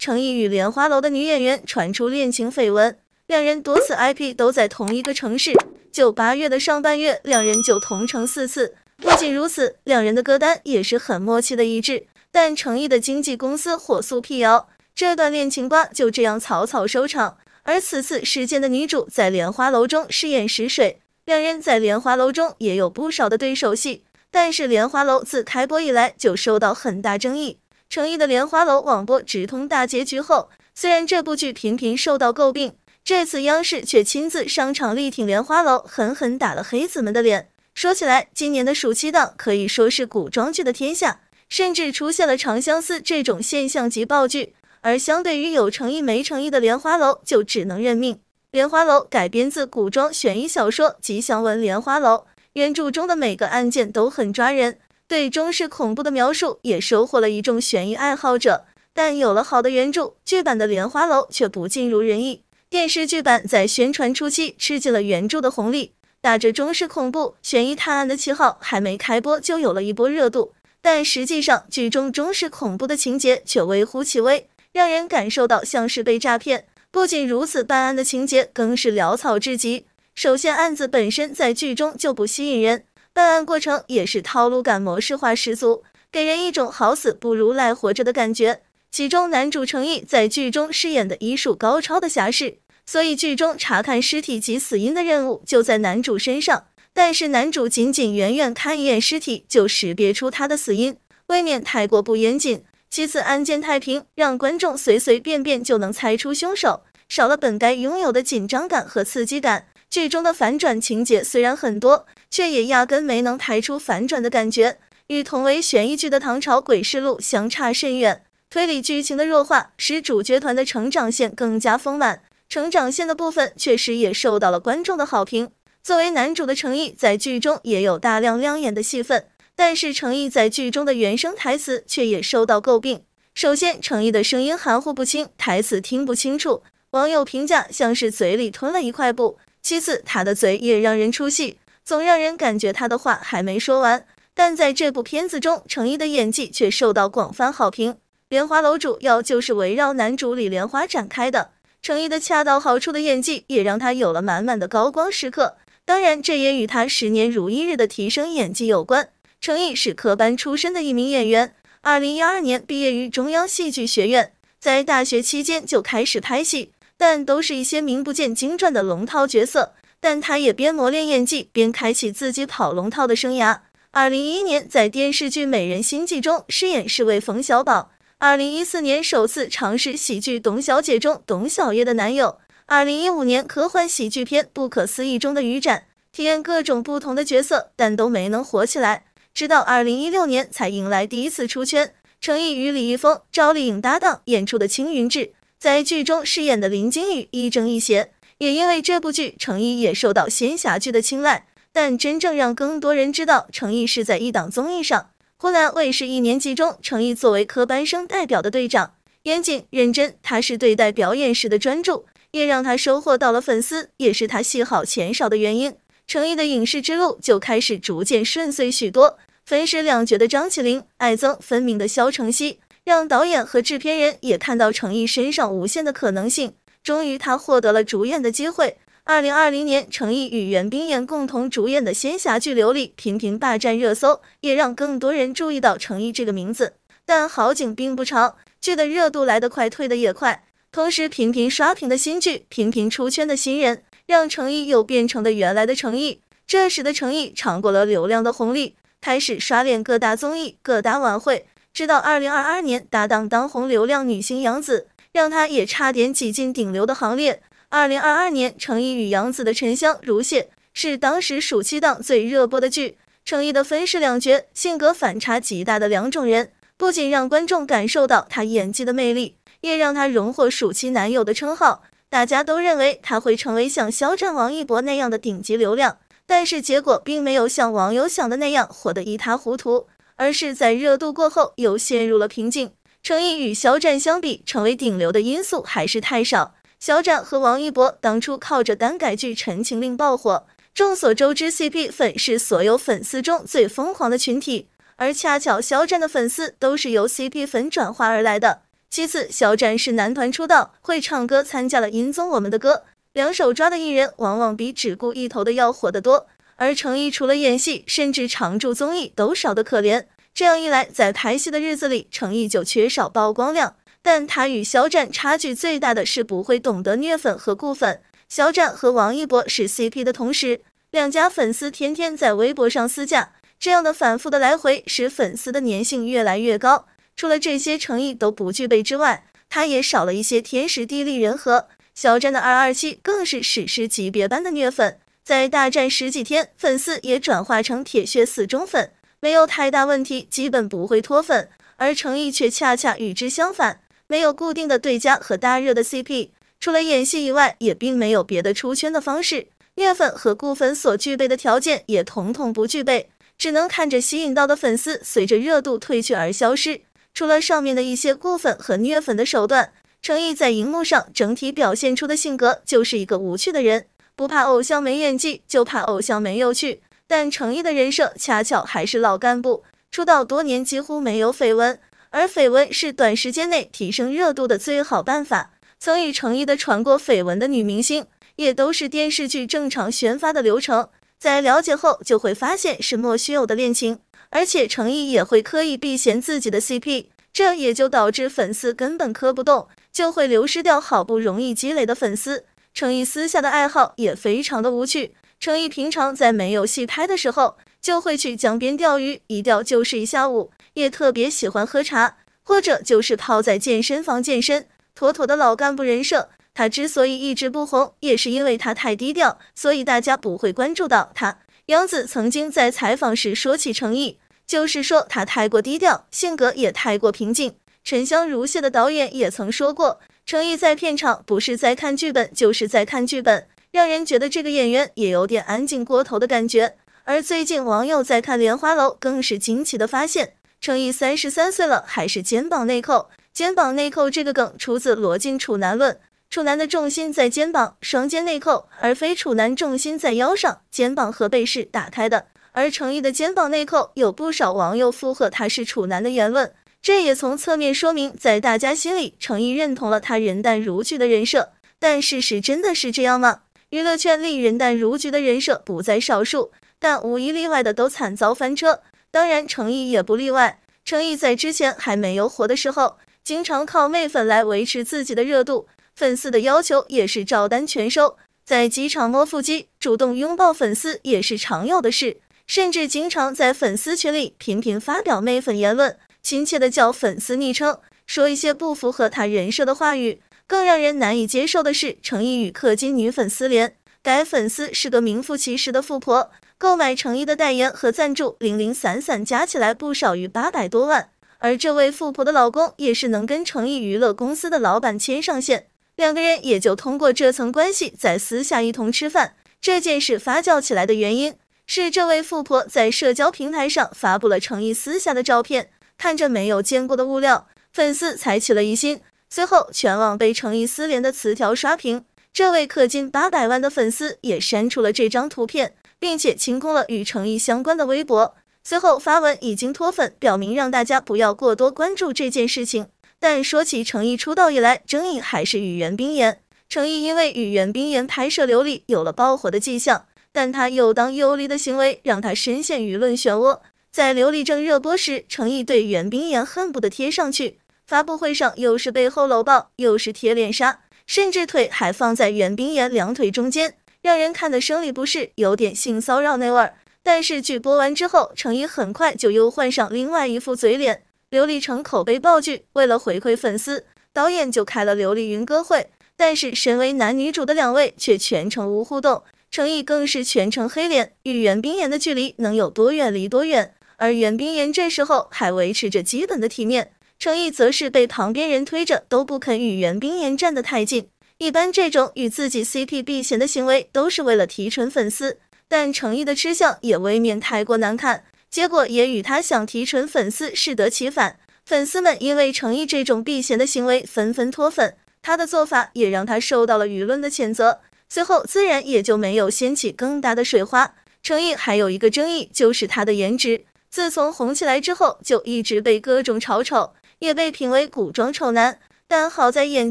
成毅与莲花楼的女演员传出恋情绯闻，两人多次 I P 都在同一个城市。就八月的上半月，两人就同城四次。不仅如此，两人的歌单也是很默契的一致。但成毅的经纪公司火速辟谣，这段恋情瓜就这样草草收场。而此次事件的女主在莲花楼中饰演石水，两人在莲花楼中也有不少的对手戏。但是莲花楼自开播以来就受到很大争议。诚意的《莲花楼》网播直通大结局后，虽然这部剧频频受到诟病，这次央视却亲自上场力挺《莲花楼》，狠狠打了黑子们的脸。说起来，今年的暑期档可以说是古装剧的天下，甚至出现了《长相思》这种现象级爆剧，而相对于有诚意没诚意的《莲花楼》，就只能认命。《莲花楼》改编自古装悬疑小说《吉祥文莲花楼》，原著中的每个案件都很抓人。对中式恐怖的描述也收获了一众悬疑爱好者，但有了好的原著，剧版的《莲花楼》却不尽如人意。电视剧版在宣传初期吃尽了原著的红利，打着中式恐怖、悬疑探案的旗号，还没开播就有了一波热度。但实际上，剧中中式恐怖的情节却微乎其微，让人感受到像是被诈骗。不仅如此，办案的情节更是潦草至极。首先，案子本身在剧中就不吸引人。办案过程也是套路感模式化十足，给人一种好死不如赖活着的感觉。其中男主程毅在剧中饰演的医术高超的侠士，所以剧中查看尸体及死因的任务就在男主身上。但是男主仅仅远远看一眼尸体就识别出他的死因，未免太过不严谨。其次案件太平，让观众随随便便就能猜出凶手，少了本该拥有的紧张感和刺激感。剧中的反转情节虽然很多，却也压根没能抬出反转的感觉，与同为悬疑剧的《唐朝诡事录》相差甚远。推理剧情的弱化，使主角团的成长线更加丰满，成长线的部分确实也受到了观众的好评。作为男主的程毅，在剧中也有大量亮眼的戏份，但是程毅在剧中的原声台词却也受到诟病。首先，程毅的声音含糊不清，台词听不清楚，网友评价像是嘴里吞了一块布。其次，他的嘴也让人出戏，总让人感觉他的话还没说完。但在这部片子中，程一的演技却受到广泛好评。《莲花楼》主要就是围绕男主李莲花展开的，程一的恰到好处的演技也让他有了满满的高光时刻。当然，这也与他十年如一日的提升演技有关。程毅是科班出身的一名演员，二零一二年毕业于中央戏剧学院，在大学期间就开始拍戏。但都是一些名不见经传的龙套角色，但他也边磨练演技边开启自己跑龙套的生涯。二零一一年在电视剧《美人心计》中饰演侍卫冯小宝，二零一四年首次尝试喜剧《董小姐》中董小叶的男友，二零一五年科幻喜剧片《不可思议》中的雨展，体验各种不同的角色，但都没能火起来。直到二零一六年才迎来第一次出圈，成毅与李易峰、赵丽颖搭档演出的《青云志》。在剧中饰演的林金宇亦正亦邪，也因为这部剧，成毅也受到仙侠剧的青睐。但真正让更多人知道成毅是在一档综艺上，湖南卫视一年级中，成毅作为科班生代表的队长，严谨认真，他是对待表演时的专注，也让他收获到了粉丝，也是他戏好钱少的原因。成毅的影视之路就开始逐渐顺遂许多。分饰两角的张起灵，爱憎分明的萧承熙。让导演和制片人也看到成毅身上无限的可能性。终于，他获得了主演的机会。二零二零年，成毅与袁冰妍共同主演的仙侠剧《琉璃》频频霸占热搜，也让更多人注意到成毅这个名字。但好景并不长，剧的热度来得快，退得也快。同时，频频刷屏的新剧，频频出圈的新人，让成毅又变成了原来的成毅。这时的成毅尝过了流量的红利，开始刷脸各大综艺、各大晚会。直到二零二二年，搭档当红流量女星杨紫，让她也差点挤进顶流的行列。二零二二年，成毅与杨紫的《沉香如屑》是当时暑期档最热播的剧。成毅的分饰两角，性格反差极大的两种人，不仅让观众感受到他演技的魅力，也让他荣获暑期男友的称号。大家都认为他会成为像肖战、王一博那样的顶级流量，但是结果并没有像网友想的那样火得一塌糊涂。而是在热度过后又陷入了瓶颈。成毅与肖战相比，成为顶流的因素还是太少。肖战和王一博当初靠着单改剧《陈情令》爆火。众所周知，CP 粉是所有粉丝中最疯狂的群体，而恰巧肖战的粉丝都是由 CP 粉转化而来的。其次，肖战是男团出道，会唱歌，参加了《音综我们的歌》，两手抓的艺人往往比只顾一头的要火得多。而程毅除了演戏，甚至常驻综艺都少得可怜。这样一来，在拍戏的日子里，程毅就缺少曝光量。但他与肖战差距最大的是不会懂得虐粉和固粉。肖战和王一博是 CP 的同时，两家粉丝天天在微博上私架，这样的反复的来回，使粉丝的粘性越来越高。除了这些诚意都不具备之外，他也少了一些天时地利人和。肖战的二二七更是史诗级别般的虐粉。在大战十几天，粉丝也转化成铁血死忠粉，没有太大问题，基本不会脱粉。而成毅却恰恰与之相反，没有固定的对家和大热的 CP，除了演戏以外，也并没有别的出圈的方式。虐粉和固粉所具备的条件也统统不具备，只能看着吸引到的粉丝随着热度退去而消失。除了上面的一些固粉和虐粉的手段，成毅在荧幕上整体表现出的性格就是一个无趣的人。不怕偶像没演技，就怕偶像没有趣。但成毅的人设恰巧还是老干部，出道多年几乎没有绯闻，而绯闻是短时间内提升热度的最好办法。曾与成毅的传过绯闻的女明星，也都是电视剧正常宣发的流程，在了解后就会发现是莫须有的恋情，而且成毅也会刻意避嫌自己的 CP，这也就导致粉丝根本磕不动，就会流失掉好不容易积累的粉丝。程毅私下的爱好也非常的无趣。程毅平常在没有戏拍的时候，就会去江边钓鱼，一钓就是一下午。也特别喜欢喝茶，或者就是泡在健身房健身，妥妥的老干部人设。他之所以一直不红，也是因为他太低调，所以大家不会关注到他。杨子曾经在采访时说起程毅，就是说他太过低调，性格也太过平静。沉香如屑的导演也曾说过。成毅在片场不是在看剧本就是在看剧本，让人觉得这个演员也有点安静过头的感觉。而最近网友在看《莲花楼》，更是惊奇的发现，成毅三十三岁了还是肩膀内扣。肩膀内扣这个梗出自《罗晋处男论》，处男的重心在肩膀，双肩内扣，而非处男重心在腰上，肩膀和背是打开的。而成毅的肩膀内扣，有不少网友附和他是处男的言论。这也从侧面说明，在大家心里，程毅认同了他人淡如菊的人设。但事实真的是这样吗？娱乐圈里人淡如菊的人设不在少数，但无一例外的都惨遭翻车。当然，程毅也不例外。程毅在之前还没有火的时候，经常靠妹粉来维持自己的热度，粉丝的要求也是照单全收。在机场摸腹肌、主动拥抱粉丝也是常有的事，甚至经常在粉丝群里频频发表妹粉言论。亲切的叫粉丝昵称，说一些不符合他人设的话语。更让人难以接受的是，成毅与氪金女粉丝连。该粉丝是个名副其实的富婆，购买成毅的代言和赞助零零散散加起来不少于八百多万。而这位富婆的老公也是能跟成毅娱乐公司的老板牵上线，两个人也就通过这层关系在私下一同吃饭。这件事发酵起来的原因是，这位富婆在社交平台上发布了成毅私下的照片。看着没有见过的物料，粉丝才起了疑心。随后，全网被成毅私联的词条刷屏。这位氪金八百万的粉丝也删除了这张图片，并且清空了与成毅相关的微博。随后发文已经脱粉，表明让大家不要过多关注这件事情。但说起成毅出道以来争议，还是与袁冰妍。成毅因为与袁冰妍拍摄《琉璃》有了爆火的迹象，但他又当又立的行为让他深陷舆论漩涡。在《琉璃》正热播时，成毅对袁冰妍恨不得贴上去。发布会上又是背后搂抱，又是贴脸杀，甚至腿还放在袁冰妍两腿中间，让人看的生理不适，有点性骚扰那味儿。但是剧播完之后，成毅很快就又换上另外一副嘴脸，《琉璃》成口碑爆剧，为了回馈粉丝，导演就开了《琉璃》云歌会。但是身为男女主的两位却全程无互动，成毅更是全程黑脸，与袁冰妍的距离能有多远？离多远？而袁冰妍这时候还维持着基本的体面，程毅则是被旁边人推着，都不肯与袁冰妍站得太近。一般这种与自己 C P 避嫌的行为都是为了提纯粉丝，但程毅的吃相也未免太过难看，结果也与他想提纯粉丝适得其反。粉丝们因为程毅这种避嫌的行为纷纷脱粉，他的做法也让他受到了舆论的谴责。随后自然也就没有掀起更大的水花。程毅还有一个争议就是他的颜值。自从红起来之后，就一直被各种嘲丑，也被评为古装丑男。但好在演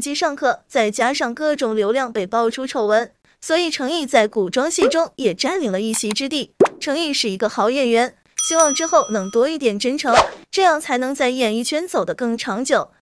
技尚可，再加上各种流量被爆出丑闻，所以程毅在古装戏中也占领了一席之地。程毅是一个好演员，希望之后能多一点真诚，这样才能在演艺圈走得更长久。